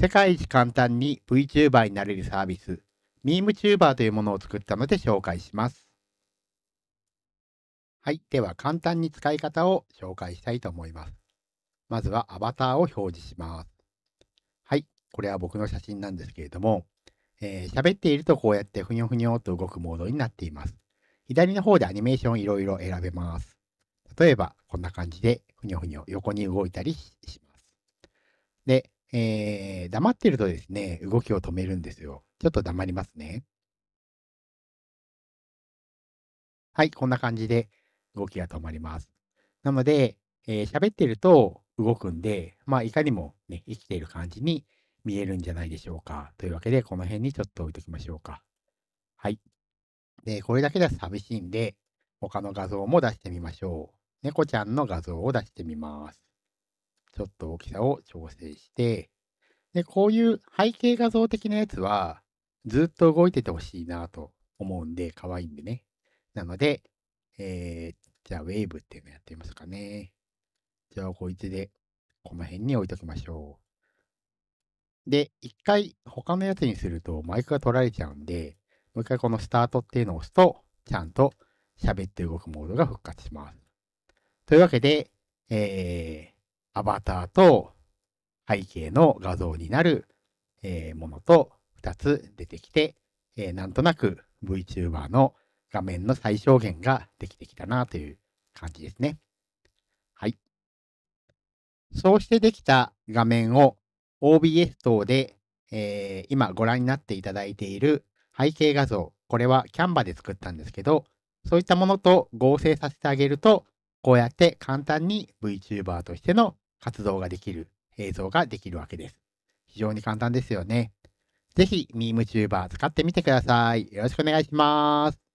世界一簡単に VTuber になれるサービス、MemeTuber というものを作ったので紹介します。はい、では簡単に使い方を紹介したいと思います。まずはアバターを表示します。はい、これは僕の写真なんですけれども、えー、喋っているとこうやってふにょふにょと動くモードになっています。左の方でアニメーションいろいろ選べます。例えば、こんな感じで、ふにょふにょ横に動いたりします。で、えー、黙ってるとですね、動きを止めるんですよ。ちょっと黙りますね。はい、こんな感じで動きが止まります。なので、えー、喋ってると動くんで、まあ、いかにもね、生きている感じに見えるんじゃないでしょうか。というわけで、この辺にちょっと置いときましょうか。はい。で、これだけでは寂しいんで、他の画像も出してみましょう。猫ちゃんの画像を出してみます。ちょっと大きさを調整して、で、こういう背景画像的なやつは、ずっと動いててほしいなと思うんで、可愛いんでね。なので、えー、じゃあ、ウェーブっていうのやってみますかね。じゃあ、こいつで、この辺に置いときましょう。で、一回他のやつにするとマイクが取られちゃうんで、もう一回このスタートっていうのを押すと、ちゃんと喋って動くモードが復活します。というわけで、えー、アバターと背景の画像になる、えー、ものと2つ出てきて、えー、なんとなく VTuber の画面の最小限ができてきたなという感じですね。はい。そうしてできた画面を OBS 等で、えー、今ご覧になっていただいている背景画像、これは Canva で作ったんですけど、そういったものと合成させてあげると、こうやって簡単に VTuber としての活動ができる映像ができるわけです。非常に簡単ですよね。ぜひ、ミームチューバー使ってみてください。よろしくお願いします。